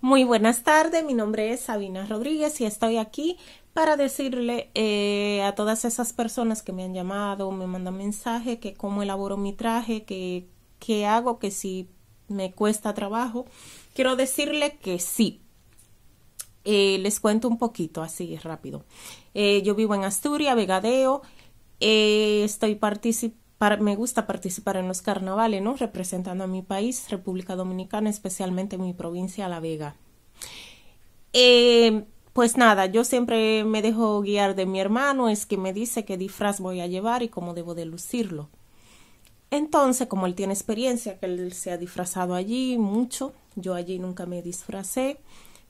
Muy buenas tardes, mi nombre es Sabina Rodríguez y estoy aquí para decirle eh, a todas esas personas que me han llamado, me mandan mensaje, que cómo elaboro mi traje, que qué hago, que si me cuesta trabajo. Quiero decirle que sí. Eh, les cuento un poquito así rápido. Eh, yo vivo en Asturias, Vegadeo. estoy participando me gusta participar en los carnavales, ¿no? Representando a mi país, República Dominicana, especialmente mi provincia, La Vega. Eh, pues nada, yo siempre me dejo guiar de mi hermano, es que me dice qué disfraz voy a llevar y cómo debo de lucirlo. Entonces, como él tiene experiencia, que él se ha disfrazado allí mucho, yo allí nunca me disfracé,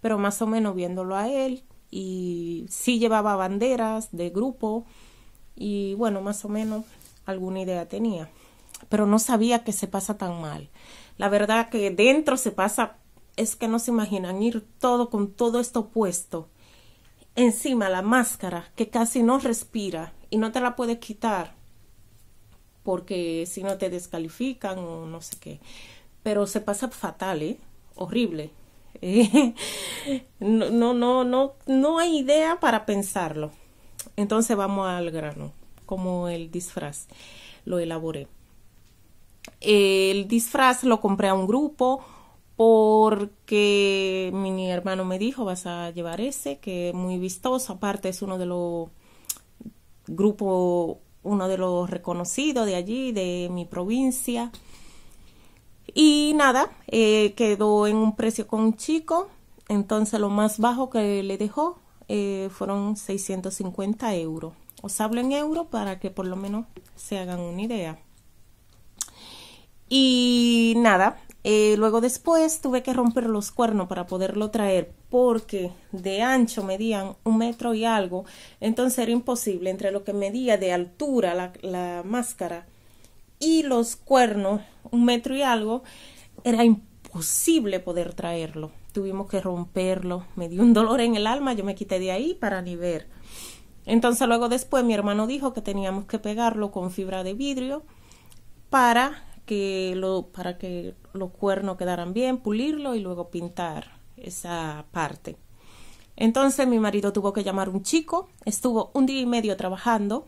pero más o menos viéndolo a él, y sí llevaba banderas de grupo, y bueno, más o menos alguna idea tenía, pero no sabía que se pasa tan mal. La verdad que dentro se pasa, es que no se imaginan ir todo con todo esto puesto. Encima la máscara que casi no respira y no te la puedes quitar porque si no te descalifican o no sé qué. Pero se pasa fatal, ¿eh? Horrible. no, no, no, no, no hay idea para pensarlo. Entonces vamos al grano como el disfraz lo elaboré. El disfraz lo compré a un grupo porque mi hermano me dijo vas a llevar ese que es muy vistoso, aparte es uno de los grupos, uno de los reconocidos de allí, de mi provincia. Y nada, eh, quedó en un precio con un chico, entonces lo más bajo que le dejó eh, fueron 650 euros. Os hablo en euros para que por lo menos se hagan una idea. Y nada, eh, luego después tuve que romper los cuernos para poderlo traer porque de ancho medían un metro y algo, entonces era imposible entre lo que medía de altura la máscara y los cuernos un metro y algo, era imposible poder traerlo tuvimos que romperlo. Me dio un dolor en el alma, yo me quité de ahí para ni ver. Entonces luego después mi hermano dijo que teníamos que pegarlo con fibra de vidrio para que lo para que los cuernos quedaran bien, pulirlo y luego pintar esa parte. Entonces mi marido tuvo que llamar un chico, estuvo un día y medio trabajando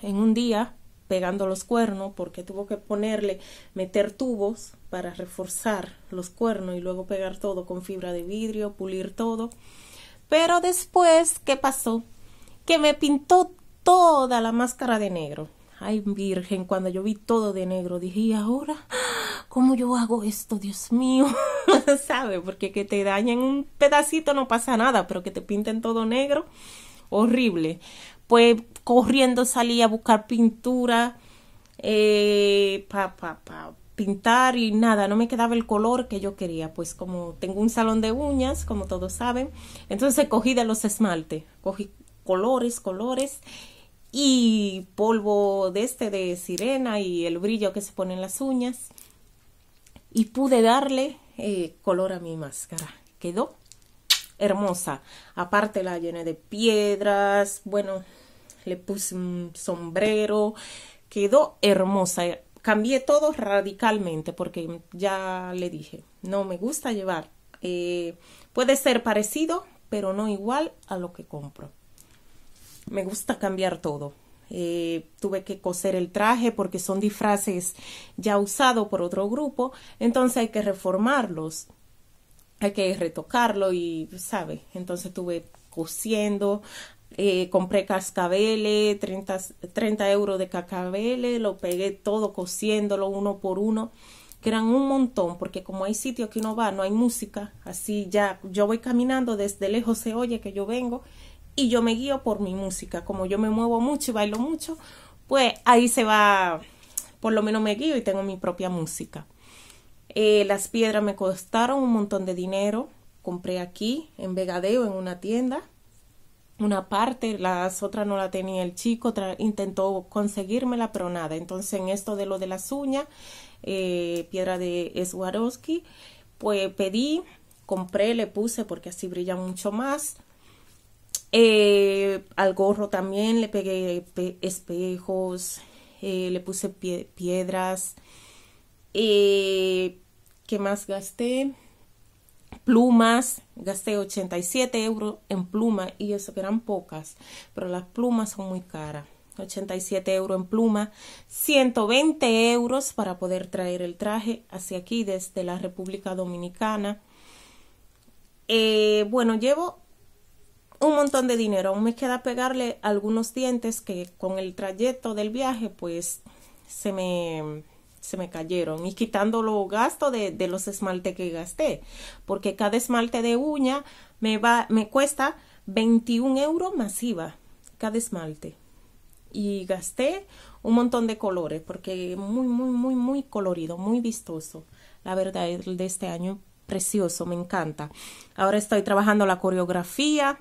en un día pegando los cuernos porque tuvo que ponerle, meter tubos para reforzar los cuernos y luego pegar todo con fibra de vidrio, pulir todo. Pero después, ¿qué pasó? Que me pintó toda la máscara de negro. Ay, virgen, cuando yo vi todo de negro, dije, ahora? ¿Cómo yo hago esto, Dios mío? ¿Sabe? Porque que te dañen un pedacito no pasa nada, pero que te pinten todo negro, horrible corriendo salí a buscar pintura eh, para pintar y nada, no me quedaba el color que yo quería, pues como tengo un salón de uñas, como todos saben, entonces cogí de los esmaltes, cogí colores, colores y polvo de este de sirena y el brillo que se pone en las uñas y pude darle eh, color a mi máscara, quedó hermosa, aparte la llené de piedras, bueno, le puse un sombrero, quedó hermosa. Cambié todo radicalmente porque ya le dije, no me gusta llevar. Eh, puede ser parecido, pero no igual a lo que compro. Me gusta cambiar todo. Eh, tuve que coser el traje porque son disfraces ya usados por otro grupo, entonces hay que reformarlos, hay que retocarlo y, ¿sabe? Entonces tuve cosiendo, eh, compré cascabeles, 30, euros de cascabeles, lo pegué todo cosiéndolo uno por uno, que eran un montón, porque como hay sitios que no va, no hay música, así ya yo voy caminando, desde lejos se oye que yo vengo y yo me guío por mi música, como yo me muevo mucho y bailo mucho, pues ahí se va, por lo menos me guío y tengo mi propia música. Eh, las piedras me costaron un montón de dinero, compré aquí en Vegadeo, en una tienda, una parte, las otras no la tenía el chico, intentó conseguírmela, pero nada. Entonces, en esto de lo de las uñas, eh, piedra de Swarovski, pues pedí, compré, le puse porque así brilla mucho más. Eh, al gorro también le pegué espejos, eh, le puse piedras. ¿Qué más gasté? plumas, gasté 87 euros en pluma y eso que eran pocas, pero las plumas son muy caras. 87 euros en pluma, 120 euros para poder traer el traje hacia aquí desde la República Dominicana. Eh, bueno, llevo un montón de dinero. Aún me queda pegarle algunos dientes que con el trayecto del viaje pues se me se me cayeron y quitando los gastos de, los esmaltes que gasté, porque cada esmalte de uña me, va, me cuesta 21 euros masiva cada esmalte. Y gasté un montón de colores porque muy, muy, muy, muy colorido, muy vistoso. La verdad, el de este año precioso, me encanta. Ahora estoy trabajando la coreografía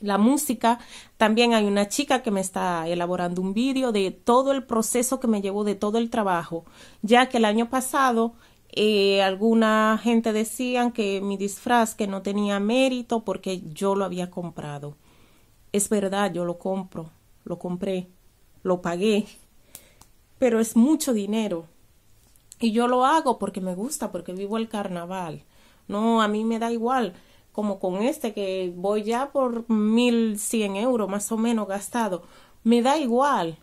la música. También hay una chica que me está elaborando un vídeo de todo el proceso que me llevó de todo el trabajo, ya que el año pasado eh, alguna gente decían que mi disfraz que no tenía mérito porque yo lo había comprado. Es verdad, yo lo compro, lo compré, lo pagué, pero es mucho dinero. Y yo lo hago porque me gusta, porque vivo el carnaval. No, a mí me da igual como con este que voy ya por 1100 euros más o menos gastado, me da igual,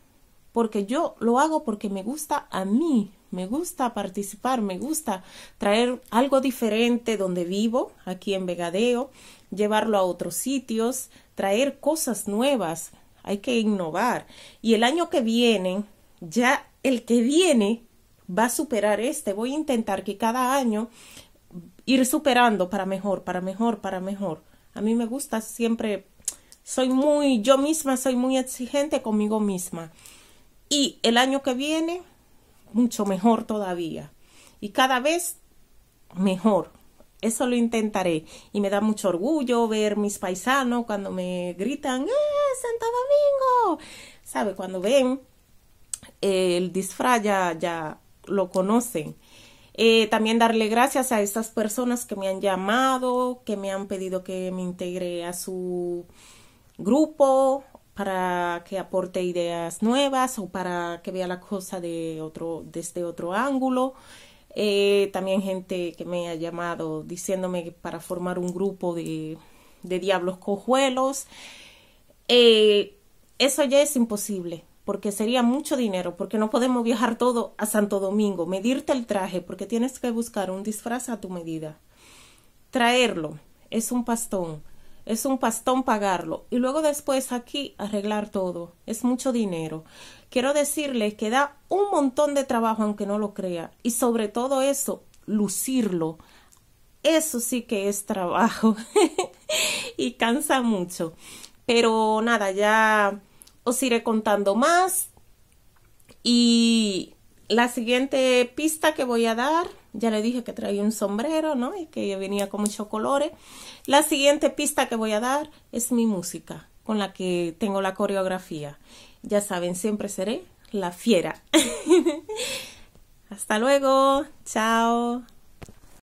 porque yo lo hago porque me gusta a mí, me gusta participar, me gusta traer algo diferente donde vivo, aquí en Vegadeo, llevarlo a otros sitios, traer cosas nuevas, hay que innovar. Y el año que viene, ya el que viene va a superar este, voy a intentar que cada año ir superando para mejor, para mejor, para mejor. A mí me gusta siempre, soy muy, yo misma soy muy exigente conmigo misma. Y el año que viene, mucho mejor todavía. Y cada vez mejor. Eso lo intentaré. Y me da mucho orgullo ver mis paisanos cuando me gritan, ¡Eh, Santo Domingo! ¿Sabe? Cuando ven eh, el disfraz ya, ya lo conocen. Eh, también darle gracias a estas personas que me han llamado, que me han pedido que me integre a su grupo para que aporte ideas nuevas o para que vea la cosa de otro, desde otro ángulo. Eh, también gente que me ha llamado diciéndome para formar un grupo de, diablos cojuelos. Eh, eso ya es imposible porque sería mucho dinero, porque no podemos viajar todo a Santo Domingo, medirte el traje, porque tienes que buscar un disfraz a tu medida. Traerlo es un pastón, es un pastón pagarlo y luego después aquí arreglar todo, es mucho dinero. Quiero decirle que da un montón de trabajo aunque no lo crea y sobre todo eso, lucirlo. Eso sí que es trabajo y cansa mucho. Pero nada, ya os iré contando más. Y la siguiente pista que voy a dar, ya le dije que traía un sombrero, ¿no? Y que venía con muchos colores. La siguiente pista que voy a dar es mi música, con la que tengo la coreografía. Ya saben, siempre seré la fiera. Hasta luego. Chao.